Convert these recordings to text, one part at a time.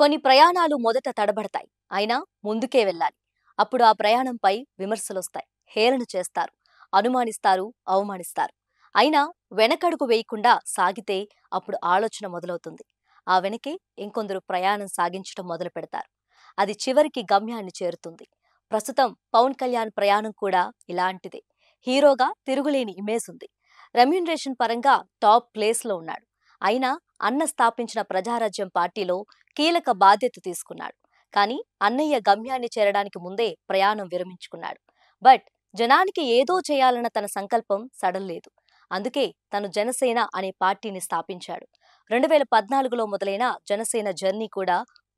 కొన్ని ప్రయాణాలు మొదట తడబడతాయి అయినా ముందుకే వెళ్ళాలి అప్పుడు ఆ ప్రయాణంపై విమర్శలొస్తాయి హేళన చేస్తారు అనుమానిస్తారు అవమానిస్తారు అయినా వెనకడుగు వేయకుండా సాగితే అప్పుడు ఆలోచన మొదలవుతుంది ఆ వెనకే ఇంకొందరు ప్రయాణం సాగించటం మొదలు పెడతారు అది చివరికి గమ్యాన్ని చేరుతుంది ప్రస్తుతం పవన్ కళ్యాణ్ ప్రయాణం కూడా ఇలాంటిదే హీరోగా తిరుగులేని ఇమేజ్ ఉంది రెమ్యునరేషన్ పరంగా టాప్ ప్లేస్లో ఉన్నాడు అయినా అన్న స్థాపించిన ప్రజారాజ్యం పార్టీలో కీలక బాధ్యత తీసుకున్నాడు కానీ అన్నయ్య గమ్యాన్ని చేరడానికి ముందే ప్రయాణం విరమించుకున్నాడు బట్ జనానికి ఏదో చేయాలన్న తన సంకల్పం సడల్లేదు అందుకే తను జనసేన అనే పార్టీని స్థాపించాడు రెండు వేల పద్నాలుగులో మొదలైన జనసేన జర్నీ కూడా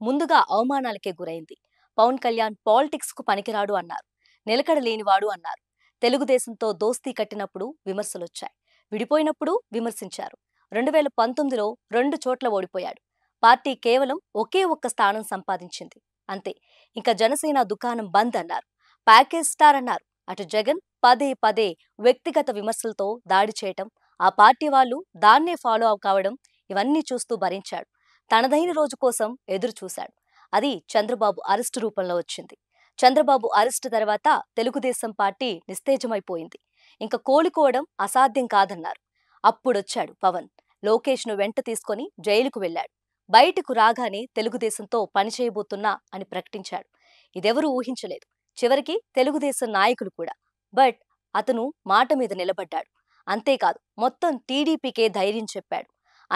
ముందుగా అవమానాలకే గురైంది పవన్ కళ్యాణ్ పాలిటిక్స్ కు పనికిరాడు అన్నారు నిలకడ లేనివాడు అన్నారు తెలుగుదేశంతో దోస్తీ కట్టినప్పుడు విమర్శలొచ్చాయి విడిపోయినప్పుడు విమర్శించారు రెండు వేల పంతొమ్మిదిలో రెండు చోట్ల ఓడిపోయాడు పార్టీ కేవలం ఒకే ఒక్క స్థానం సంపాదించింది అంతే ఇంకా జనసేన దుకాణం బంద్ అన్నారు ప్యాకేజ్ స్టార్ అన్నారు అటు జగన్ పదే పదే వ్యక్తిగత విమర్శలతో దాడి చేయటం ఆ పార్టీ వాళ్ళు దాన్నే ఫాలో అవ్ కావడం ఇవన్నీ చూస్తూ భరించాడు తనదైన రోజు కోసం ఎదురు చూశాడు అది చంద్రబాబు అరెస్టు రూపంలో వచ్చింది చంద్రబాబు అరెస్టు తర్వాత తెలుగుదేశం పార్టీ నిస్తేజమైపోయింది ఇంకా కోలుకోవడం అసాధ్యం కాదన్నారు అప్పుడొచ్చాడు పవన్ లోకేష్ను వెంట తీసుకొని జైలుకు వెళ్లాడు బయటకు రాగానే తెలుగుదేశంతో పనిచేయబోతున్నా అని ప్రకటించాడు ఇదెవరూ ఊహించలేదు చివరికి తెలుగుదేశం నాయకులు కూడా బట్ అతను మాట మీద నిలబడ్డాడు అంతేకాదు మొత్తం టీడీపీకే ధైర్యం చెప్పాడు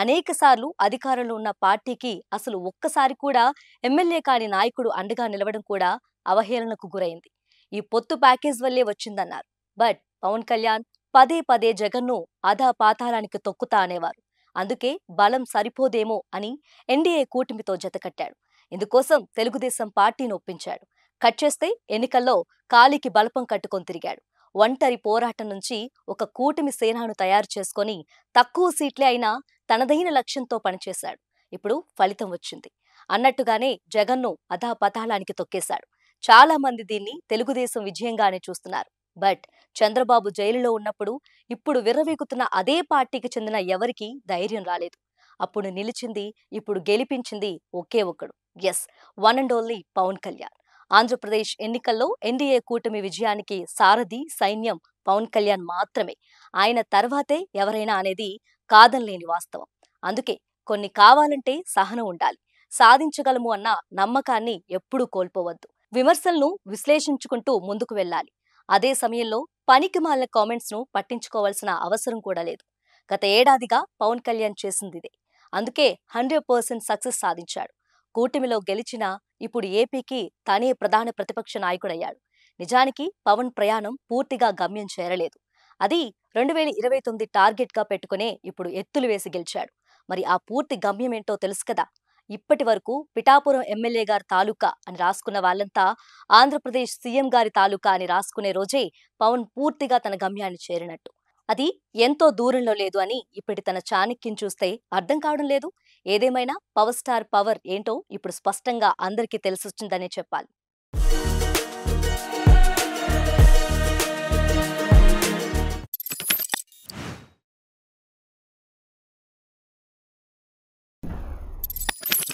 అనేకసార్లు అధికారంలో ఉన్న పార్టీకి అసలు ఒక్కసారి కూడా ఎమ్మెల్యే కాని నాయకుడు అండగా నిలవడం కూడా అవహేళనకు గురైంది ఈ పొత్తు ప్యాకేజ్ వల్లే వచ్చిందన్నారు బట్ పవన్ కళ్యాణ్ పదే పదే జగన్ను అధా పాతాళానికి తొక్కుతా అనేవారు అందుకే బలం సరిపోదేమో అని ఎన్డీఏ కూటమితో జతకట్టాడు ఇందుకోసం తెలుగుదేశం పార్టీని ఒప్పించాడు కట్ చేస్తే ఎన్నికల్లో కాలికి బలపం కట్టుకొని తిరిగాడు ఒంటరి పోరాటం నుంచి ఒక కూటమి సేనాను తయారు చేసుకొని తక్కువ సీట్లే అయినా తనదైన లక్ష్యంతో పనిచేశాడు ఇప్పుడు ఫలితం వచ్చింది అన్నట్టుగానే జగన్ను అధాపతాళానికి తొక్కేశాడు చాలా మంది దీన్ని తెలుగుదేశం విజయంగానే చూస్తున్నారు బట్ చంద్రబాబు జైలులో ఉన్నప్పుడు ఇప్పుడు విర్రవీగుతున్న అదే పార్టీకి చెందిన ఎవరికీ ధైర్యం రాలేదు అప్పుడు నిలిచింది ఇప్పుడు గెలిపించింది ఒకే ఒకడు ఎస్ one and only Pawan Kalyan Andhra Pradesh ఎన్నికల్లో ఎన్డీఏ కూటమి విజయానికి సారథి సైన్యం పవన్ కళ్యాణ్ మాత్రమే ఆయన తర్వాతే ఎవరైనా అనేది కాదనలేని వాస్తవం అందుకే కొన్ని కావాలంటే సహనం ఉండాలి సాధించగలము అన్న నమ్మకాన్ని ఎప్పుడూ కోల్పోవద్దు విమర్శలను విశ్లేషించుకుంటూ ముందుకు వెళ్ళాలి అదే సమయంలో పనికి మాలిన కామెంట్స్ను పట్టించుకోవాల్సిన అవసరం కూడా లేదు గత ఏడాదిగా పవన్ కళ్యాణ్ చేసింది అందుకే హండ్రెడ్ పర్సెంట్ సక్సెస్ సాధించాడు కూటమిలో గెలిచిన ఇప్పుడు ఏపీకి తనే ప్రధాన ప్రతిపక్ష నాయకుడయ్యాడు నిజానికి పవన్ ప్రయాణం పూర్తిగా గమ్యం చేరలేదు అది రెండు వేల ఇరవై తొమ్మిది టార్గెట్గా పెట్టుకునే ఇప్పుడు ఎత్తులు వేసి గెలిచాడు మరి ఆ పూర్తి గమ్యం ఏంటో తెలుసు కదా ఇప్పటి వరకు పిఠాపురం ఎమ్మెల్యే గారి తాలూకా అని రాసుకున్న వాళ్ళంతా ఆంధ్రప్రదేశ్ సీఎం గారి తాలూకా అని రాసుకునే రోజే పవన్ పూర్తిగా తన గమ్యాన్ని చేరినట్టు అది ఎంతో దూరంలో లేదు అని ఇప్పటి తన చాణక్యం చూస్తే అర్థం కావడం లేదు ఏదేమైనా పవర్ స్టార్ పవర్ ఏంటో ఇప్పుడు స్పష్టంగా అందరికీ తెలిసొచ్చిందనే చెప్పాలి